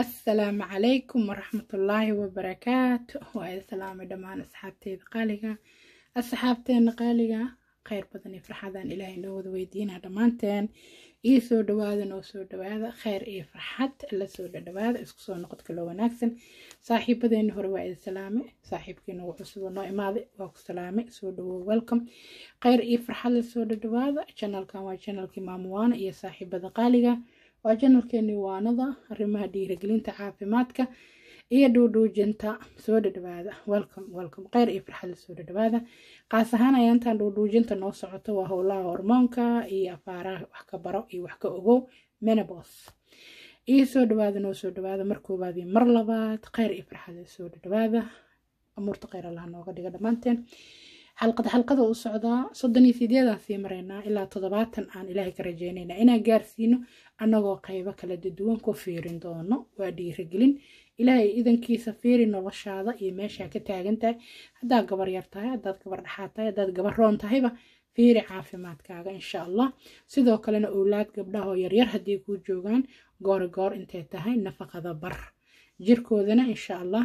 asalaamu calaykum waraxmatullaahi wabarakaatu waa salaamay dhammaan asxaabteyda qaaliga asxaabteena qaaliga khayr badan iyo farxadan ilaahay noo wada weydiinaa dhammaanteen ii soo dhawaada noo soo dhawaada kheyr iyo farxad la soo dhadhawaada isku soo noqod kaloo wanaagsan saaxiibadeenna hore waa idin salaamay saaxiibkiina wuxuu sidoo noo imaaday waa ku salaamay soo dhawow welcom kheyr iyo farxad la soo dhadhawaada janalkan waa janalkii maamuwaana iyo saaxiibada qaaliga waa janalkeeni waanada arimaha dhiiragelinta caafimaadka iyo dhuudhuujinta soo dhadhawaada welcome welcome kheyr iyo farxadla soo dhadhawaada qaas ahaan ayaantaan dhuudhuujinta noo socoto waa howlaha hormoonka iyo afaaraha wax ka baro iyo wax ka ogow menabos iyo soo dhawaada noo soo dhawaada mar koowaad iyo mar labaad kheyr iyo farxadla soo dhadhawaada amuurta kheyr allaha nooga dhiga dhammaanteen xalqad xalqada u socdaa soddon iyo sideedaan sii maraynaa ilaa toddobaatan aan ilaahay ka rajeynayna inaan gaarsiino annagoo qaybo kala duduwan ku fiirin doono waa dhiirigelin ilaahay idankiisa fiiri noloshaada iyo meeshaa ka taagan tahay haddaad gabar yar tahay haddaad gabar dhexaad tahay haddaad gabar roon tahayba fiiri caafimaadkaaga insha allah sidoo kalena owlaad gabdhahoo yaryar haddii kuu joogaan goor intay tahay nafaqada bar jirkoodana insha allah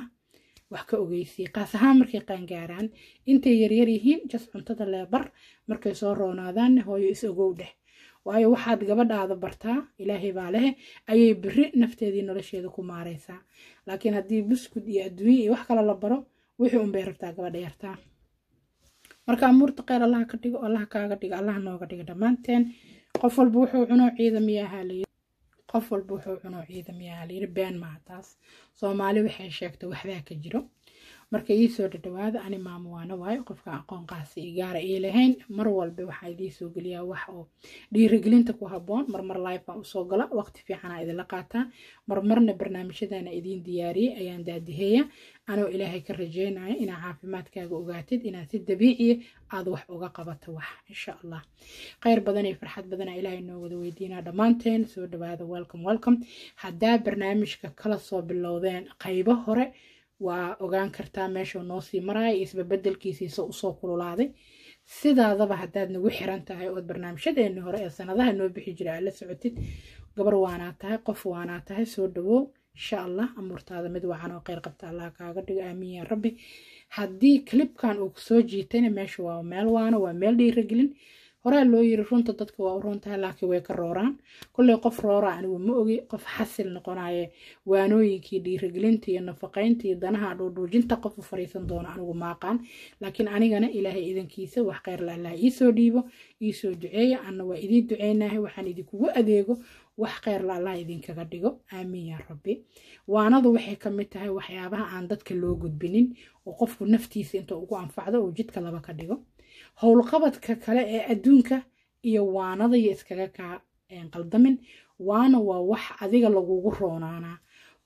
wax ka ogeysii qaas ahaan markay qaangaaraan intay yaryar yihiin jas cuntada leebar markay soo roonaadaanne hooyo is ogow dheh waayo waxaad gabadhaada bartaa ilaahay baa leh ayay beri nafteedii nolosheeda ku maaraysaa laakiin haddii buskud iyo adduunye iyo wax kale la baro wixii unbay rabtaa gabadha yartaa marka amuurta kheyr allaha ka dhigo allaha kaaga dhiga allaha nooga dhiga dhammaanteen qof walba wuxuu cuno ciidamiyo qof walba wuxuu cunoo ciidamiyaha layiri been maha taas soomaali waxay sheegto waxbaa ka jiro marka ii soo dhadhawaada ani maamo waano waayo qofka aqoonqaasi igaara ii lahayn mar walba waxaa idiisoo geliyaa wax oo dhiirigelinta ku haboon marmar live usoo gala waqti fiicana idinla qaataa marmarna barnaamijyadana idiin diyaariyey ayaan daadiheeya anoo ilaahay ka rajeynaya inaa caafimaadkaaga ogaatid inaad si dabiiciya aada wax uga qabato wax insha allah kheyr badan iyo farxad badana ilaahay noo weydiinaa dhammaanteen soo dhawaada welcome welcome haddaa barnaamijka kala soo bilowdeen qaybo hore waa ogaan kartaa meeshuu noosii maraya iyo isbabedelkiisiisa usoo kululaaday sidaadaba haddaad nagu xiran tahay ood barnaamijyadeennii hore ee sanadaha noo bixi jiray aad la socotid gabar waanaa tahay qof waanaa tahay soo dhawow insha allah amuurtaada mid wacan oo kheyr qabta allah kaaga dhigo aamiin yaa rabbi haddii clibkan uu kusoo jiitayna meesha waa meel waana waa meel dhiiragelin horaa loo yiri runta dadka waa u runtahay laakiin way ka rooraan kolley qof roora anigu ma ogi qof xasil noqonaye waanooyinkii dhiirigelinta iyo nafaqaynta danaha dhuudhuujinta qof u doono anigu maaqaan laakiin anigana ilaahay idankiisa wax khayrla allah iisoo dhiibo iisoo duceeya anna waa idiin duceynahay waxaan idinkugu adeego wax khayrla allah idinkaga dhigo aamiin yaa rabbi waanadu waxay ka mid tahay waxyaabaha aan dadka loo gudbinin oo qofku naftiisa inta ugu anfacdo oo jidka laba ka dhigo howlqabadka kale ee adduunka iyo waanada iyo iskaga kaa qaldamin waana waa wax adiga lagugu roonaanaa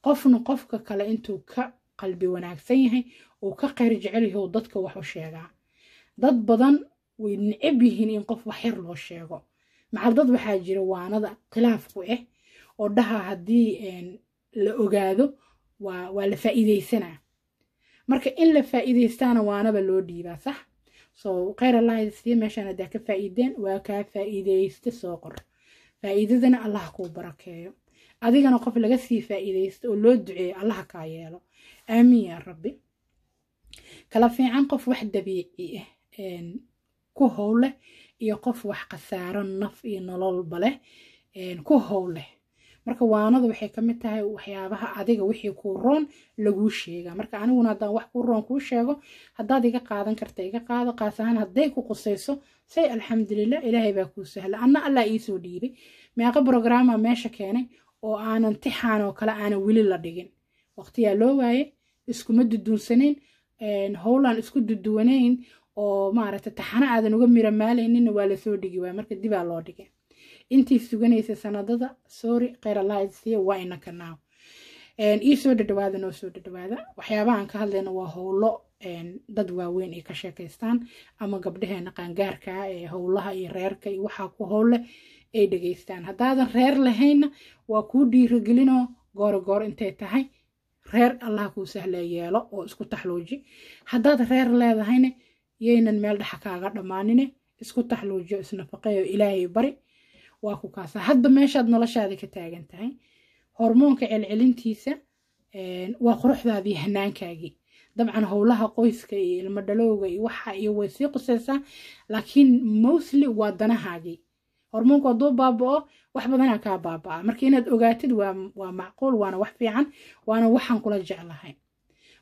qofna qofka kale intuu ka qalbi wanaagsan yahay uu ka qayr jecel yahay uu dadka wax u sheegaa dad badan way necab yihiin in qof wax yar loo sheego macal dad waxaa jira waanada khilaafku ah oo dhaha haddii la ogaado waa la faa'iidaysanaa marka in la faa'iidaystaana waanaba loo dhiibaa sax so khayr allah idisdiye meeshaan haddaa ka faa'iideen waa kaa faa'iideyste soo qor faa'iidadana allah kuu barakeeyo adigana qof laga sii faa'iideysto oo loo duceeyo allaha kaa yeelo aamin ya rabbi kala fiican qof wax dabiici ah ku howleh iyo qof wax khasaaro naf iyo nololba leh ku howleh marka waanadu waxay kamid tahay waxyaabaha adiga wixii kuu roon laguu sheegaa marka aniguna haddaan wax kuu roon kuu sheego haddaad iga qaadan karta iga qaado qaas ahaan hadday ku qusayso say alxamdulilah ilaahay baa kuu sahla anna allaa iisoo dhiibay meeqa brograama meesha keenay oo aanan tixaan oo kale aanan weli la dhigin waqtiyaa loo waayey iskuma duduunsanayn howlaan isku duduwanayn oo maaragta taxana aadan uga mira maalaynin waa lasoo dhigi waay marka dibaa loo dhigay intii suganaysa sanadada sorry kheralisya waa inaka iisoo dhadhawaada noo soo dhadhawaada waxyaabaha aan ka hadlayna waa howlo dad waaweyn ay ka sheekaystaan ama gabdhaheena qaangaarkaa ah ee howlaha iyo reerka iyo waxaa ku howle ay dhegaystaan haddaadan reer lahaynna waa kuu dhiiragelinoo gooro goor intay tahay reer allaha kuu sahlaa yeelo oo isku taxluuji haddaad reer leedahayne yaynan meel dhexa kaaga dhammaanine isku taxluujiyo isnafaqeeyo ilaahay bari waa ku kaasa hadba meeshaad noloshaada ka taagan tahay hormoonka celcelintiisa waa quruxdaadii hanaankaagii dabcan howlaha qoyska iyo ilmo dhalooga iyo waxa iyo way sii qusaysaa laakiin mostly waa danahaagii hormoonku haduu baaba-o wax badanaa kaa baaba-a marka inaad ogaatid waa macquul waana wax fiican waana waxaan kula jeclahay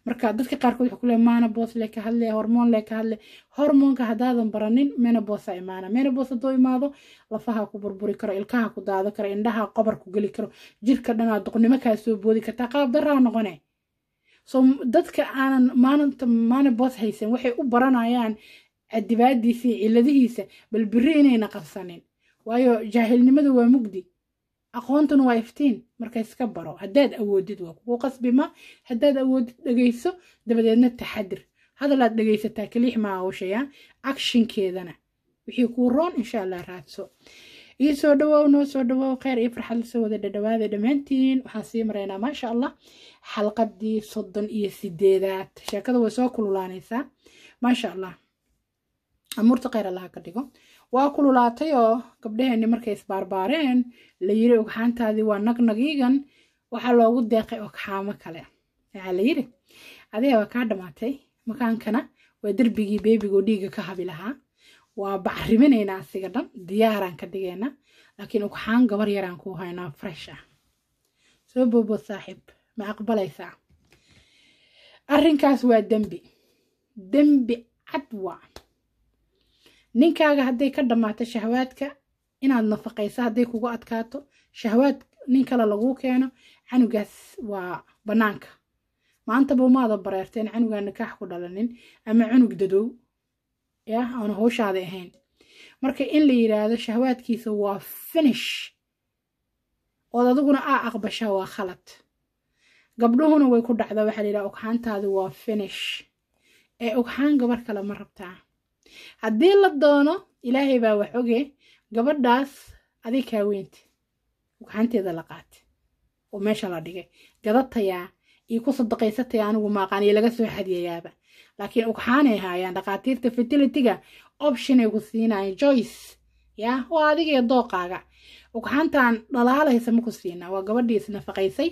marka dadka qaarkood waxaa ku leeyahay manabos lee ka hadle hormoon lee ka hadle hormoonka haddaadan baranin menabosa imaana menabos haddoo imaado lafaha ku burburi karo ilkaha ku daado karo indhaha qobar ku geli karo jirka dhanaa doqnimo kaa soo boodi kartaa qaab daraa noqone so dadka aanan maalinta manabos haysan waxay u baranayaan adibaadiisa ciladihiisa bal biri inayna qabsanin waayo jaahilnimadu waa mugdi aqoontuna waa iftiin marka iska baro haddaad awoodid waa kugu qasbima haddaad awoodid dhegeyso dabadeedna taxadir hadalaad dhegeysataa keliix maawashaya akshinkeedana wixii kuu roon insha allah raadso ii soo dhawoow noo soo dhawoow kheyr iyo farxad lasoo wada dhadhawaada dhammaantiin waxaan sii maraynaa maasha allah xalqadii soddon iyo sideedaad sheekada way soo kululaanaysaa maasha allah amuurta kheyr allaha ka dhigo waa kululaatay oo gabdhaheenni markay isbaarbaareen la yiri ogxaantaadii waa nagnagiigan waxaa loogu deeqay ogxaamo kale waxaa la yiri adiga waa kaa dhammaatay makaankana waa derbigii beebigoo dhiiga ka habi lahaa waa bacriminaynaa asiga dhan diyaaraan ka dhigeynaa laakiin ogxaan gabar yaraan ku haynaa fresh ah. soo boobo saaxiib ma aqbalaysaa arrinkaas waa dembi dembi cad waa ninkaaga hadday ka dhammaato shahwaadka inaad nafaqayso hadday kugu adkaato shahwaad nin kale laguu keeno canugaas waa bannaanka maantaba umaada bareerteen canugaa nikaax ku dhalanin ama cunug dadow ya aanu hawshaada ahayn marka in la yidhaahdo shahwaadkiisa waa finish ood adiguna aa aqbashaa waa khalad gabdhuhuna way ku dhacda waxaa la yidhaha ogxaantaadi waa finish ee ogxaan gabar kale ma rabtaa haddii la doono ilaahay baa wax oge gabadhaas adig kaa weynta gacanteeda la qaatay oo meesha la dhigay gadatayaa iyo ku sadaqaysataya anigu maaqaan iyo laga soo xadiyayaaba laakiin ugxaanay haayaan dhakhaatiirta fertilityga option ay ku siinayeen joyce yaa waa adigee dooqaaga ugxaantan dhalaalaysa ma ku siinaa waa gabadhiis isnafaqaysay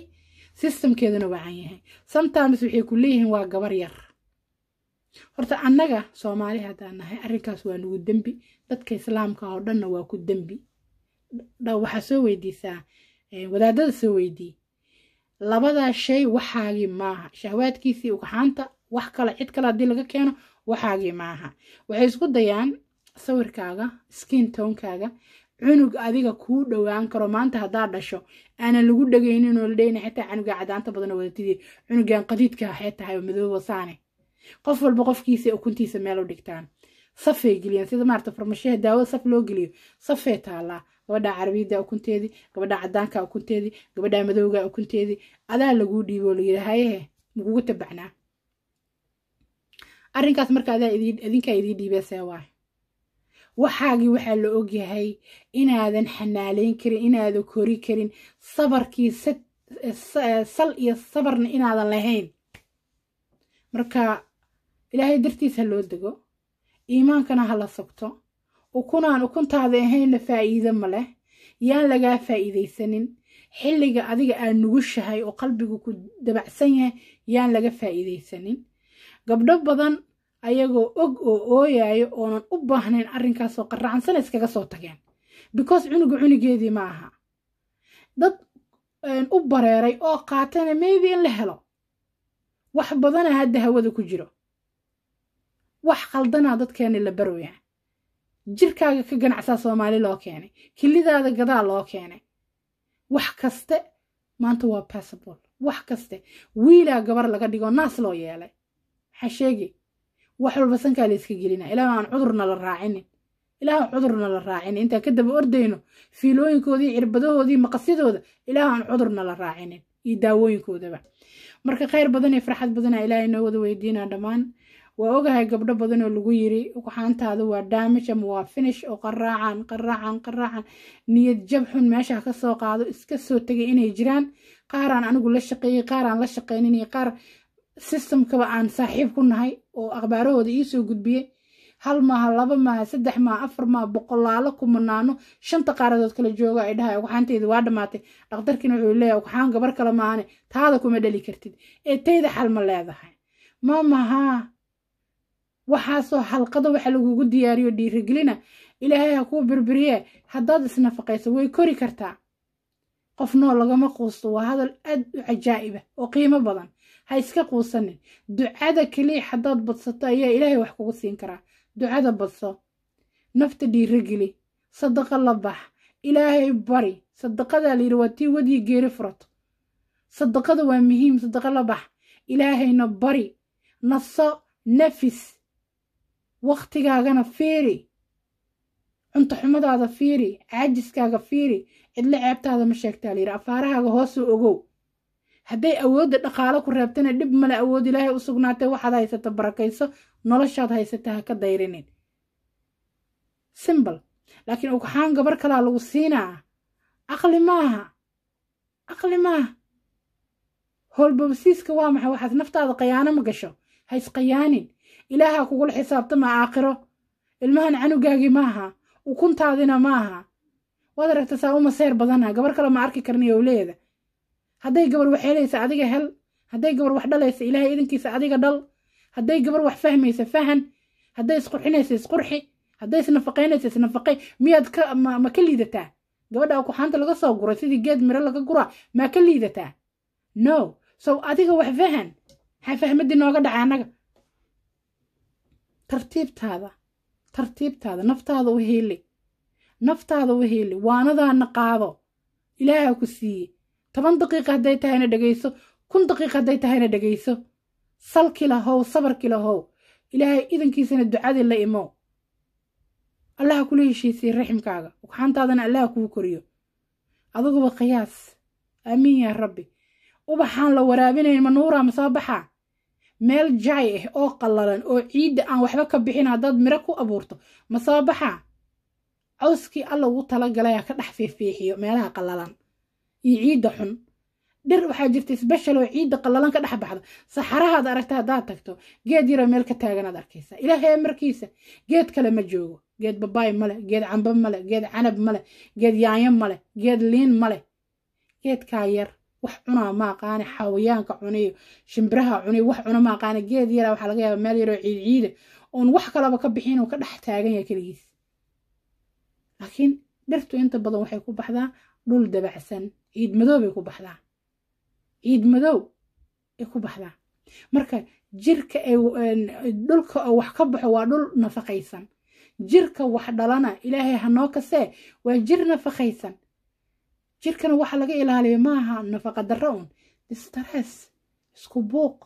systemkeeduna waacan yahay sometimes waxay ku leeyihiin waa gabar yar horta annaga soomaali haddaan nahay arrinkaas waa nagu dembi dadka islaamka oo dhanna waa ku dembi waxaa soo weydiisaa wadaadada soo weydii labadaa shay waxaagii maaha shahwaadkiisii ugaxaanta wax kale cid kale haddii laga keeno waxaagii maaha waxay isku dayaan sawirkaaga skin toonkaaga cunug adiga kuu dhowaan karo maanta haddaa dhasho aanan lagu dhagayninoo la dheyna xitaa canuga cadaanta badanoo wadatidii cunugan qadiidka waxay tahay oo madoobo saane qof walba qofkiisa ukuntiisa meel u dhigtaan safay geliyaan sida maarata farmashaha daawo saf loo geliyo safay taalaa gabadhaa carabiyada ukunteedii gabadhaa cadaanka ukunteedii gabadhaa madowga ukunteedii adaa laguu dhiibo layiri hayehe makugu tabacnaa arrinkaas marka adinkaa idiin dhiibeesee waay waxaagii waxaa la ogyahay inaadan xanaaleyn karin inaadan kori karin sabarkii eh, eh, sal iyo sabarna inaadan lahayn marka ilaahay dartiis ha loo dego iimaankana ha la sogto ukunaan ukuntaada ahaynna faa'iide ma leh yaan lagaa faa'iidaysanin xilliga adiga aad nugushahay oo qalbigu ku dabacsan yahay yaan laga faa'iidaysanin gabdho badan ayagoo og oo ooyaayo oonan u baahnayn arrinkaasoo qarracansana iskaga soo tageen because cunuga cunigeedii ma aha dad u bareeray oo qaatana maybe in la helo wax badana hadda hawada ku jiro wax qaldanaa dadkeeni la barwaya jirkaaga ka ganacsaa soomaali loo keenay kilidaada gadaa loo keenay wax kaste maanta waa bassabol wax kaste wiilaa gabar laga dhigoo naas loo yeelay maxaa sheegi wax walba sankaa la gelina ilaa aan cudurna la raacinin ilaah cudurna la raacinin intaan ka daba ordayno fiilooyinkoodii cirbadahoodii maqasyadooda ilaah aan cudurna la raacinin iyo daawooyinkoodaba marka khayr badanee farxad badana ilaahay noo wada weydiinaa dhammaan waa ogahay gabdho badan oo lagu yiri waxaantaada waa daamij ama waa finish oo qaraacan qaraacan qaraacan niyad jab xun meesha qaado iska soo tegay inay jiraan qaaraan anigu la shaqeeyey qaaraan la shaqeyninay qaar sistamkaba aan saaxiib ku nahay oo akhbaarahooda iisoo gudbiyey hal maaha laba maaha saddex maaha afar maaha boqolaalo kumanaano shanta qaaradood kala jooga ay dhahay waxaanteyda waa dhammaatay dhakhtarkiina wuxuu leeyahay waxaan gabar kale maahane taada kuma dhali kartid ee tayda xal ma leedahay maamahaa waxaasoo xalqada waxa lagugu diyaariyo dhiirigelina ilaahay ha kuu birbiriye haddaad isnafaqayso way kori kartaa qof noo lagama quusto waa hadal aad u cajaa'iba ah oo qiimo badan ha iska quusanin ducada keliya haddaad badsato ayaa ilaahay wax kugu siin karaa ducada badso nafta dhiirigeli sadaqa la bax ilaahay bari sadaqadaa layidhi waa tii wadii geeri furato sadaqada waa muhiim sadaqa la bax ilaahayna bari naso nafis wakhtigaagana fiiri cunto xumadaada fiiri caajiskaaga fiiri cidla ceebtaada ma sheegtaa layidhi afaarahaaga hoosoo ogow hadday awoodda dhaqaalo ku reebtana dhib male awood ilaahay u sugnaatay waxaad haysata barakayso noloshaad haysata ha ka dayrinin simbal laakiin ugxaan gabar kalaa lagu siinaa aqli maaha aqli maaha howlbabasiiska waa maxay waxaad naftaada khiyaano ma gasho ha khiyaanin ilaaha kugula xisaabtama aakhiro ilmahan canugaagii maaha ukuntaadina maaha waad aragta saa uma seyr badanaa gabar kale ma arki karni owleeda hadday gabar wax helaysa adiga hel hadday gabar wax dhalaysa ilaahay idinkiisa adiga dhal hadday gabar wax fahmaysa fahan hadday isqurxinaysa isqurxi hadday isnafaqaynaysa isnafaqay miyaad ma ka liidataa gabadha akuxaanta laga soo guray sidii geed miro laga guraa maa ka liidataa no sow adiga wax fahan ha fahmadii nooga dhaca annaga tartiibtaada tartiibtaada naftaada u heeli naftaada u heeli waanadaana qaado ilaaha ku siiye toban daqiiqa hadday tahayna dhegayso kun daqiiqa hadday tahayna dhegayso salki lahow sabarki lahow ilaahay idankiisana ducadii la imo allaha kula heshiisiye raximkaaga ugxaantaadana allaha kuu koriyo aduguba qiyaas aamiin yaa rabbi ubaxaan la waraabinayn ma nuuraa ma soo baxaa meel jaay ah oo qallalan oo ciidda aan waxba ka bixin haddaad miro ku abuurto ma soo baxaa cawskii alla ugu talagalayaa ka dhex feefeexiyo meelaha qallalan iyo ciidda xun dhir waxaa jirta isbeshal oo ciidda qallalan ka dhex baxda saxarahaad aragta haddaad tagto geed yaroo meel ka taaganaad arkaysa ilaahay markiisa geed kale ma joogo geed babaay male geed cambo male geed canab male geed yaanyo male geed liin male geedkaa yar wax cunaa ma aqaane xawayaanka cunayo shimbiraha cunayo wax cuna ma aqaane geed yara waxaa laga yaaba meel yaroo ciidciida ciida ah. oon wax kalaba ka bixin uu ka dhex taagan yahay keligiis laakiin dhirtu inta badan waxay ku baxdaa dhul dabacsan ciid madow bay ku baxdaa ciid madow ay ku baxdaa marka jirka dhulka oo wax ka baxo waa dhul nafaqaysan jirka wax dhalana ilaahay hanoo kasee waa jir nafaqaysan jirkana waxaa laga ilaaliya maaha nafaqa darro un distress isku buuq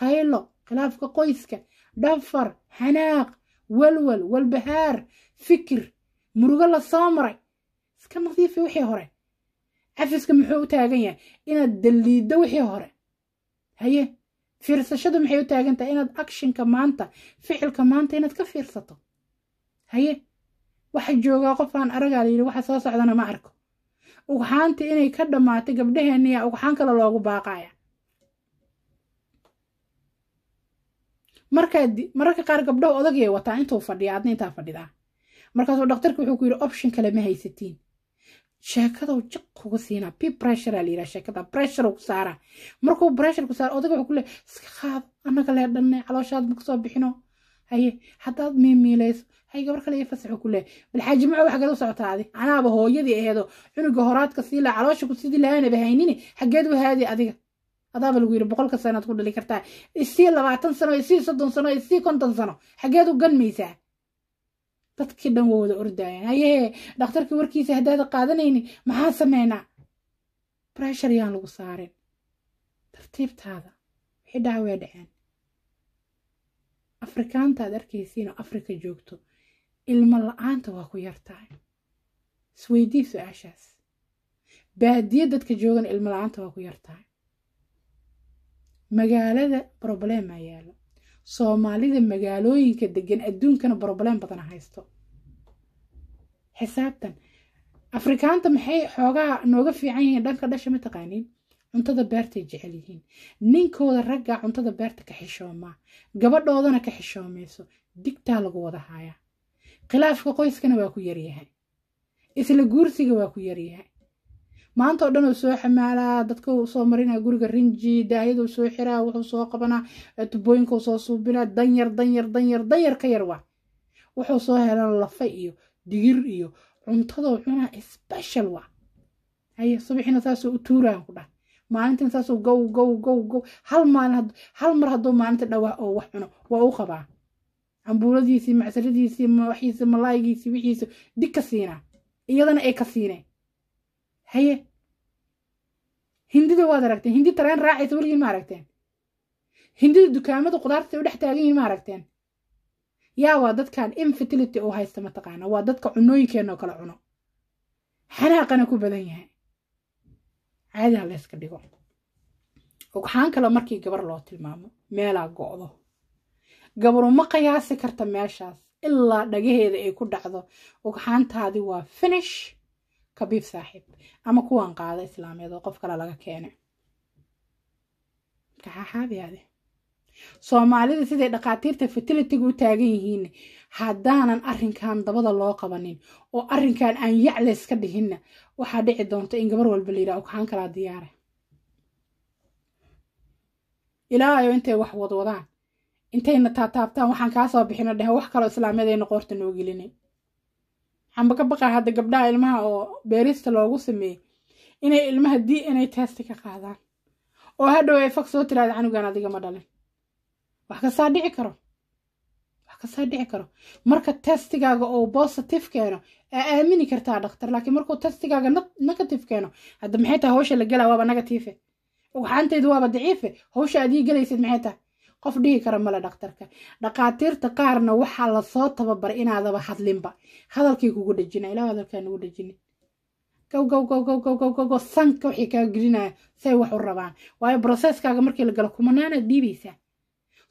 qaylo khilaafka qoyska dhafar xanaaq walwal walbahaar fikir murugo la soo maray iska nadiifi wixii hore cafiska muxuu u taagan yahay inaad daliiddo wixii hore haye fiirsashadu maxay u taagan tahay inaad actionka maanta ficilka maanta inaad ka fiirsato haye waxa joogaa qof aan aragaa la yidhi waxa soo socdana ma arko ugxaanta inay ka dhammaatay gabdhaheenaya ugxaan kale loogu baaqaya markaa mararka qaar gabdhaha odagay wataa intuu fadhiya adna intaa fadhidaa markaasuu dhaktarka wuxuu ku yidhi option kale ma haysatiin sheekadou jaq kugu siinaa b bressuraa la sheekada bresshur ku saaraa markuu bresshur ku saara odaga wuxuu ku leehay iska qaado annaga leedhanne calooshaad maku soo bixino haye haddaad miimiilayso hay gabar kale iyo fasaxu ku leh bal xaaji macow u socotaadi anaaba hooyadii eedo cunuga horaadka siila caloosha ku sidii lahaanaba haynini xageed u haadi adiga adaaba lagu yidhi boqolka sanaad ku dhali kartaa isii labaatan sano isii soddon sano isii konton sano xageed u ganmaysaa dadkii dhan waa wada ordayaan hayee dhakhtarkii warkiisa haddaada qaadanayni maxaa sameynaa breshar yaan lagu saarin tartiibtaada wixii dhaawee dhaceen afrikaanta ad arkaysiinoo afrika joogto ilmo la-aanta waa ku yartahay isweydii su-aashaas baadiye dadka joogan ilmo la-aanta waa ku yartahay magaalada broblema yaalo soomaalida magaalooyinka degan adduunkana brobleem badana haysto xisaabtan afrikaanta maxay xoogaa nooga fiican yihiin dhanka dhasha ma cuntada beertay jecel yihiin ninkooda raggaa cuntada beerta ka xishoomaa gabadhoodana ka xishoomayso digtaa lagu wada hayaa khilaafka qoyskana waa ku yaryahay isla guursiga waa ku yaryahay maanta oo dhan uu soo xamaalaa dadka uu soo marinaa guriga rinji daahyadu soo xiraa wuxuu soo qabanaa tubooyinka soo suubinaa danyar danyar danyar danyar ka yar wa wuxuu soo helan lafa iyo digir iyo cuntadoo cunaa sbeshal waa haye subaxiina saasoo u tuuraan ku dhah maalintan saasoo gow gow gow gow hal maalin hal mar hadduu maalinta dhawaa oo wax cuno waa u qabaa cambuuradiisii macsaradiisii waxiisi malaayigiisii wixiisa dig ka siinaa iyadana ay ka siineen haye hindida waad aragteen hindi tareen raacaysa weligiin ma aragteen hindida dukaamada qudaarta u dhex taagan yihin ma aragteen yaa waa dadkan infertility oo haysta mataqaana waa dadka cunooyinkeenoo kala cuno xanaaqana ku badan yahay caadiha la yska dhigo ogxaan kale markii gabar loo tilmaamo meelaa go'do gabaru ma qiyaasi karta meeshaas ilaa dhagaheeda ay ku dhacdo ugxaantaadi waa finish kabiib saaxiib ama kuwan qaada islaamiyad oo qof kale laga keene kaxaaxaabiyaade soomaalida siday dhaqaatiirta fatilitiga u taagan yihiin haddaanan arrinkan dabada loo qabanin oo arrinkan aan yacleys ka dhihinna waxaa dhici doonta in gabar walba la yidhaha ugxaan kalaa diyaara ilaahayo intay wax wadwadaan intayna taataabtaan waxaan kaa soo bixino dhehen wax kaloo islaamyadayna qoorta noo gelina waxaanba ka baqaa hadda gabdhaha ilmaha oo beerista loogu sameeyey inay ilmaha d n a testi ka qaadaan oo hadhow ay fag soo tiraada canugan adigama dhalin wax kastaa dhici karo wax kastaa dhici karo marka testigaaga uu bositif keeno aa aamini kartaa dhakhtar laakiin markuu testigaaga negative keeno hadda maxay tahay hawsha la gelaa waaba negative e waaba daciife hawsha adii gelaysid maxay tahay qof dhihi kara male dhaktarka dhaqaatiirta qaarna waxaa lasoo tababaray inaadaba hadlinba hadalkii kugu dhejina ilaa hadalkaa nagu dhejini gowgowgowgowgowgowgowgow sanka waxay kaaga gelinaya say wax u rabaan waayo broseskaaga markii la galo kumanaanaad dhiibaysaa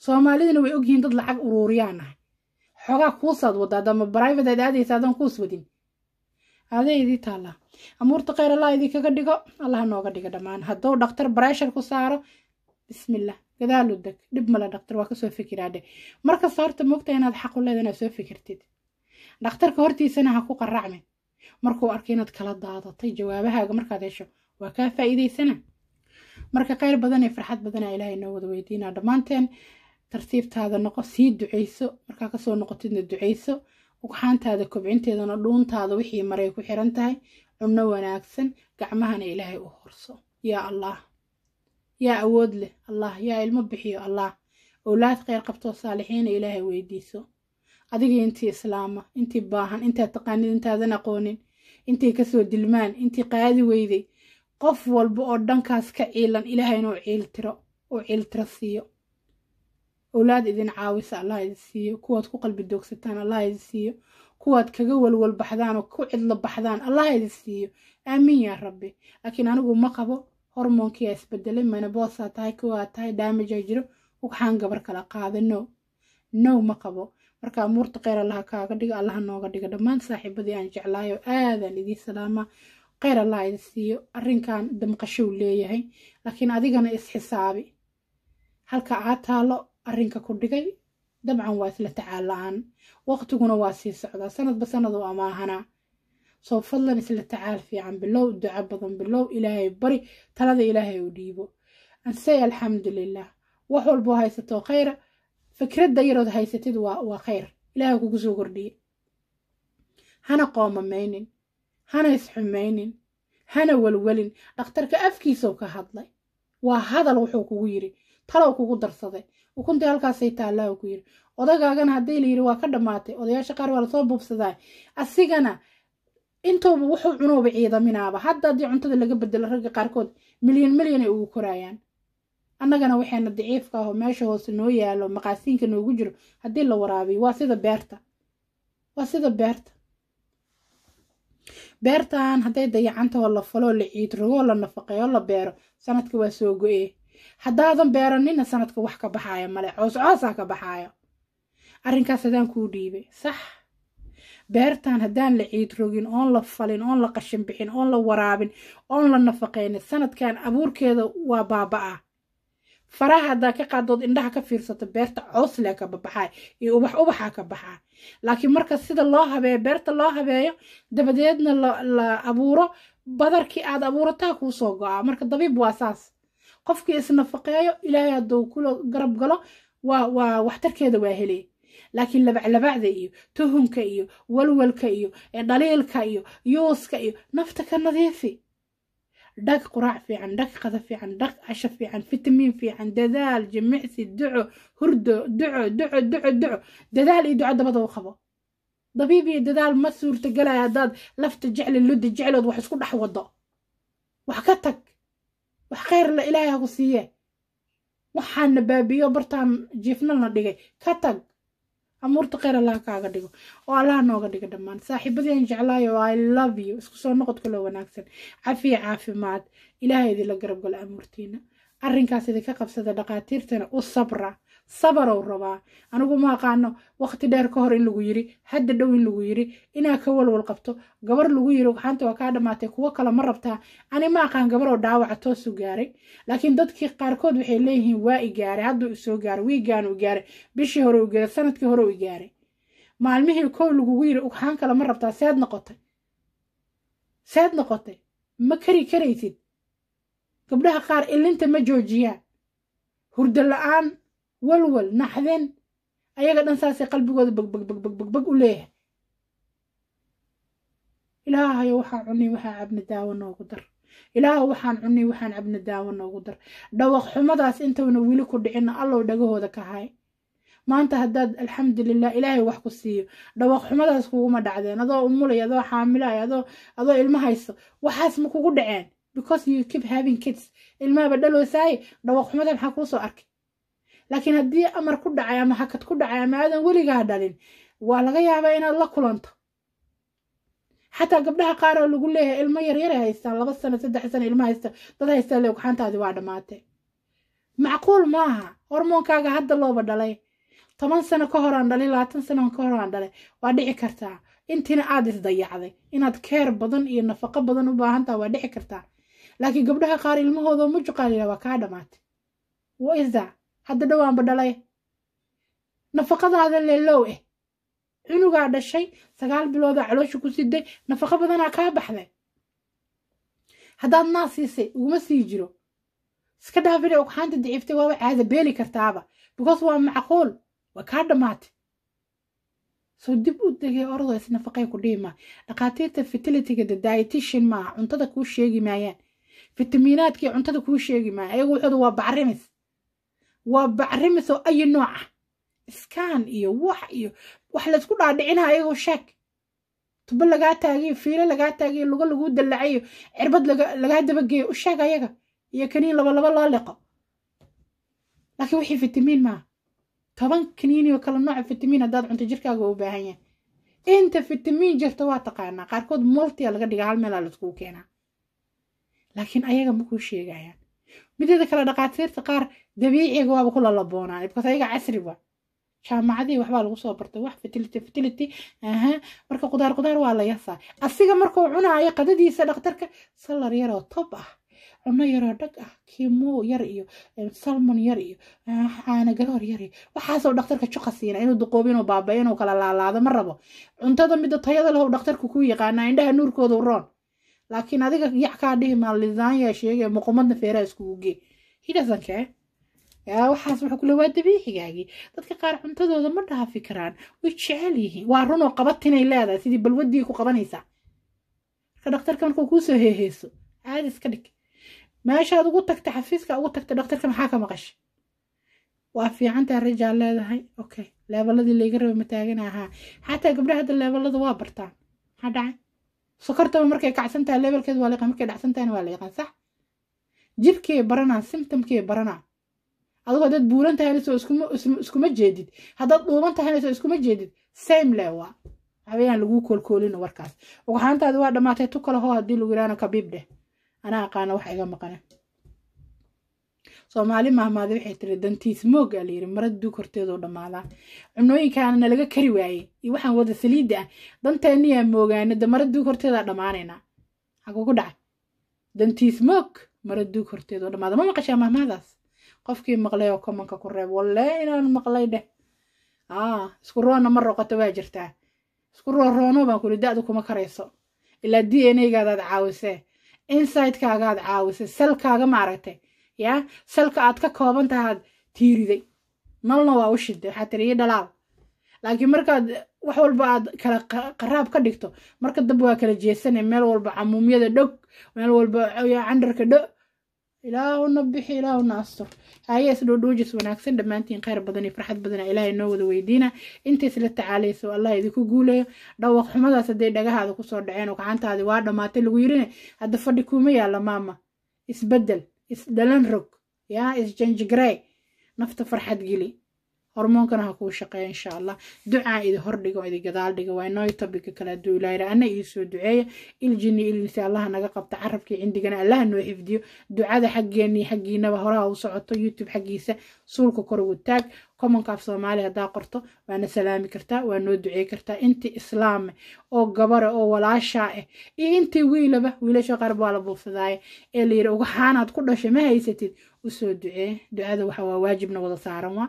soomaalidana way ogyihiin dad lacag uruuriyaan nahay xoogaa kuusaad waddaa adama brivataad aadaysa adaan kuus wadin aday idii amuurta kheyr allah idinkaga dhigo allah nooga dhiga dhammaan hadduu dhaktar breshar ku saaro bismillah gadaalu deg dhib male dhaktar waa kasoo fikiraadhe markasta horta moogta inaad xaqu leeda inaad soo fikirtid dhakhtarka hortiisana ha ku qaracmin markuu arkay inaad kala daadatay jawaabahaaga markaad hesho waa kaa faa'iidaysana marka kheyr badan ee farxad badana ilaahay noo wada weydiinaa dhammaanteen tartiibtaada noqo sii duceyso markaa kasoo noqotidna duceyso ugxaantaada kobcinteedana dhuuntaada wixii maray ku xiran tahay cunno wanaagsan gacmahana ilaahay u horso yaa allah yaa awood leh allah yaa ilmo bixiyo allah owlaad kheyr qabtoo saalixiina ilaaha weydiiso adigii intii islaama intii baahan intaad taqaanid intaadan aqoonin intay kasoo dilmaan intii qaadi weyday qof walba oo dhankaas ka ciilan ilaahayna u ciiltiro u ciiltiro siiyo owlaad idin caawisa allah idin siiyo kuwaad ku qalbi doogsataan allah idin siiyo kuwaad kaga walwal baxdaan oo ku cidlo baxdaan allah idin siiyo aamiin yaa rabbi laakiin anigu ma qabo hormoonkiyaa isbedelay manabosaa tahay koaa tahay daamajaa jiro ugxaan gabar kala qaada no now ma qabo marka amuurta kheyr allaha kaaga dhiga allaha nooga dhiga dhammaan saaxiibadii aan jeclaayo aadan idii idiin kheyr allaha idin siiyo arrinkan damqashow leeyahay laakiin adigana isxisaabi halka aa taalo arrinka ku dhigay dabcan waa isla tacaal aan waqtiguna waa sii socdaa sanadba sanad oo amaahanaa soo fadlan isla tacaal fiican bilow duca badan bilow ilaahay bari talada ilaahay u dhiibo ansay alxamdulilah wax walboo haysato khayra fikradda yarood haysatid waa khayr ilaahay kugu soo kordhiye hana qoomamaynin hana isxumaynin hana walwalin dhakhtarka afkiisau ka hadlay waa hadal wuxuu kugu yiri talow kugu darsaday ukunta halkaasay taallaa ku yiri odagaagana haddii layiri waa ka dhammaatay odayaasha qaar waa lasoo buubsadaa asigana intooba wuxuu cunuuba ciidaminaaba hadda haddii cuntada laga bedelo ragga qaarkood milyan milyan ay ugu koraayaan annagana waxayna daciifka aho meesha hoose noo yaalo maqaasiinka noogu jiro haddii la waraabiyo waa sida beerta waa sida beerta beertan hadday dayacantahoo la faloo la ciidrogoo la nafaqeeyoo la beero sanadka waa soo go-ee haddaadan beeranina sanadka wax ka baxaayo male coos coosaa ka baxaayo arrinkaas hadaan kuu dhiibay sax beertan haddaan la ciidrogin oon la falin oon la qashin oon la waraabin oon la nafaqaynin sanadkan abuurkeeda waa baaba'a faraha haddaa ka qaadood indhaha ka fiirsato beerta cooslea ka babaxaa iyo ubax ubaxaa ka baxaa laakiin marka sida loo habeeyo beerta loo habeeyo dabadeedna la abuuro badarkii aad abuurataa kuu soo go-aa marka dabiib waa saas qofkii isnafaqeeyo ilaahay hadduu kula garab galo waa waa waxtarkeeda waa helay laakiin labaclabacda iyo tuhunka iyo walwalka iyo dhaliilka iyo yuuska iyo nafta ka nadiifi dhag quraac fiican dhag qada fiican dhag casha fiican fitamiin fiican dadaal jimicsi duco hurdo duco duco duco duco dadaal iyo duco dabada qabo dabiib iyo dadaal ma suurta suurtagelaya haddaad lafta jecli ludda jeclood wax isku dhex wado wax ka tag wax khayrla la ilaahay haku siiye waxaana baabiyo bartaan jiifnalna dhigay ka tag amuurta kheyr allaha kaaga dhigo oo allaha nooga dhiga dhammaan saaxiibadeen jeclaayo i love you isku soo noqod kaloo wanaagsan cafiya caafimaad ilaha idinla garab garabgalo amuurtiina arrinkaas idinka qabsada dhakhaatiirtana u sabra sabarow rabaa anigu ma aqaano waqti dheer ka hor in lagu yiri hadda dhow in lagu yiri inaa ka walwal qabto gabar lagu yiri gaxaanta waa kaa dhammaatay kuwo kale ma rabtaa ani ma aqaan gabaroo dhaawaca toosu gaaray laakiin dadkii qaarkood waxay leeyihiin waa i gaaray hadduu isoo gaaray wiigaanu gaaray bishii hore u gaaray sanadkii hore u gaaray maalmihii kow lagugu yiri ugxaan kale ma rabtaa seed noqotay seed noqotay ma kari karaysid gabdhaha qaar ilinta ma joojiyaan hurdo la-aan walwal naxdeen ayaga dhan saasay qalbigooda bagbagbagbagbag u dhawaq xumadaas intayna weli ku dhicinna allow dhagahooda ka hay maanta haddaad ku siiyo dhawaq xumadaas kuguma dhacdeen adoo umulay adoo xaamilay adoo ilma hayso waxaas kugu dhaceen because dhawaq xumada maxaa kuu soo arkay laakiin haddii amar ku dhacay ama hakad ku dhacay ama aadan weligaa dhalin waa laga yaabaa inaad la kulanto xataa gabdhaha qaar oo lagu leeyahay ilmo yaryare haystaan laba sano saddex sano ilmo haysta dad haystaa leeg waxaantaadi waa dhammaatay macquul maaha hormoonkaaga hadda looba dhalay toban sano ka horaan dhalay labaatan sano ka horaan dhalay waa dhici kartaa intiina aad isdayacday inaad keer badan iyo nafaqo badan u baahantaha waa dhici kartaa laakiin gabdhaha qaar ilmahooda mujuqaaliya waa kaa dhammaatay wa idaa hadda dhowaanba dhalay nafaqadaada leelow eh cunugaa dhashay sagaal biloodaa caloosha ku siday nafaqo badanaa kaa baxday haddaad naa siisay uguma sii jiro iska dhaafine ogxaanta daciiftay waaba caada beeli kartaaba because waa macquul waa kaa dhammaatay soo dib u degay orado is nafaqay ku dhiima dhakhaatiirta fertilityga the dietition maaha cuntada kuu sheegi maayaan fitamiinaadkii cuntada kuu sheegi maaya ayagu waxooda waa bacrimis waa bacrimiso ayi nooca ah. iskaan iyo wax iyo wax laysku dhaadhicina ayagoo sheeg tuba lagaa taagiyo fiilo lagaa taagiyo lugo laguu dallacayo cirbad lagaa dabageeyo u sheeg ayaga iyo kaniin labalaba loo liqo laakiin wixii fitamiin maaha toban kaniiniyoo kala nooca fitamiin haddaad cunto jirkaaga u baahan yahay inta fitamiin jirta waa taqaanaa qaarkood multia laga dhigaa hal meelaa layskugu keenaa laakiin ayaga makuu sheegayaan mideeda kale dhaqaatiirta qaar dabiiciga waaba ku lalaboonaan because ayaga casri jaamacadii waxbaa lagu soo bartay wax fertility fertility aha marka qudaar qudaar waa la yasaa asiga markuu cunaayo qadadiisa dhaktarka salar yaroo tob ah cuno yaroo dhag ah kimo yar iyo salmon yar iyo caana garoor yar iyo waxaasoo dhakhtarka juqa siina inuu duqoobo inuu baabay inuu kala laalaado ma rabo cuntada mida tayada lehow dhakhtarka ku yaqaanaa indhaha nuurkoodu roon laakiin adiga yac kaa dhihi maalidanya sheege muqomadna feeraha iskugu gee hidasankee waxaas waxa kule waa dabiixigaagii dadka qaar cuntadooda ma dhaafi karaan way jecel yihiin waa runoo qabatinay leedahay sidii balwadii ku qabanaysaa marka dhakhtarka markuu kuusoo heeheyso caadi iska dhig meeshaad ugu tagta xafiiska ugu tagta dhakhtarka maxaa ka maqasha waa fiicantaa rajaa leedahay okay leebaladii layga raba mataagana ahaa xataa gabdha hadda waa bartaan maxaa dhacay sokortaba markay kacsantahay lebalkeeda waa laqan markay dhacsantahayna waa la yaqaan sax jirkee baranaa symptomkee baranaa adigoo haddaad buulan tahaynaso iskuma jeedid haddaad dhuuban tahaynaso iskuma jeedid same le waa waxaweyaan laguu koolkoolino warkaas ugxaantaadi waa dhammaatay tu kale hoo haddii lagu yiraano kabiib dheh anaa aqaana wax iga maqane soomaali mahmaade waxay tiri dantiis moogaa ah, layiri marada duug horteedoo dhammaadaa cunooyinkaanana laga kari waayey iyo waxaan wada saliidda ah danteeniyaa moogaana de mara duug horteedaa dhammaanaynaa xagugu dhacay dantiis moog mara duug horteedoo dhammaada ma maqashaa mahmaadaas qofkii maqlay oo komanka ku reeb wallee inaan maqlay dheh isku roonna ma roqoto waa jirtaa isku rooroono baan kuli da-du kuma karayso ilaa d n agaadaad caawise caawisee insidekaagaad caawisee salkaaga maaragtay yaa salka aad ka kooban tahaad tiiriday nalna waa u shiday waxaa tiriyo dhalaal laakiin markaad wax walba aad kala qaraab ka dhigto marka dab waa kala jeesane meel walba camuumyada dhog meel walba candarka dho ilaahuna bixi ilaahuna astur haye isdhoodhoojis wanaagsan dhammaantiin khayr badan iyo farxad badana ilaahay noo wada weydiina inta isla tacaalayso allah idinku guulayo dhawaq xumadaas hadday dhagahaada kusoo dhaceen oo gacantaadi waa dhammaatay lagu yirine hadda fadhi kuuma yaalla maama isbeddel isdhalan rog yaa isjanjigarey nafta farxad geli hormoonkana ha kuu shaqeeya insha allah ducaa idi hordhiga oo idi gadaal dhiga waa inooy tabika kale hadduu ilaahira ana ii soo duceeya iljini ilinsi allaha naga qabta carabkii cindigana allaha noo xifdiyo ducada xaggeenii xaggiinaba horaha u socoto youtube xaggiisa suulka korugu taag commonka af soomaaliya haddaa qorto waana salaami kartaa waa noo duceey kartaa intii islaame eh, oo gabare oo walaashaa ah iyo intii wiilaba wiilasha qaarba waa la buufsadaaye ee la layidhi ugaxaanaad ku dhashay ma haysatid usoo ducee ducada waxa waa waajibna wada saaran waa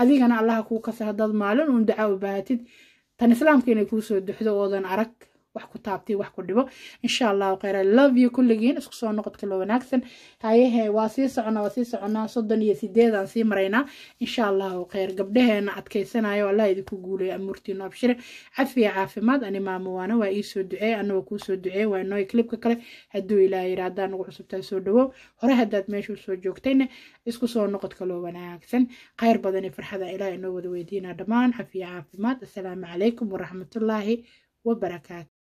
adigana allaha kuu kasa haddaad maalin uun duca u baahatid tan islaamka inay kuusoo duxdo oodan arag wax ku taabtay wax ku dhibo insha allahu kheyr i love you kulligiin isku soo noqodka loo wanaagsan hayehe waa sii soconnaa waa sii soconaa soddon iyo sideedaan sii maraynaa insha allahu kheyr gabdhaheena adkaysanayo allah idinku guulayo amuurtiino abshire cafiya caafimaad ani maamowaana waa ii soo duceey anagoo kuu soo duceey waa inooy klibka kale hadduu ilaa yira nagu cusubtaa soo dhawow hore haddaad meeshuu soo joogtayna isku soo noqodka loo wanaagsan kheyr badani farxada ilaah inoo wada weydiinaa dhammaan cafiya caafimaad assalaamu calaykum waraxmatullaahi wabarakaatu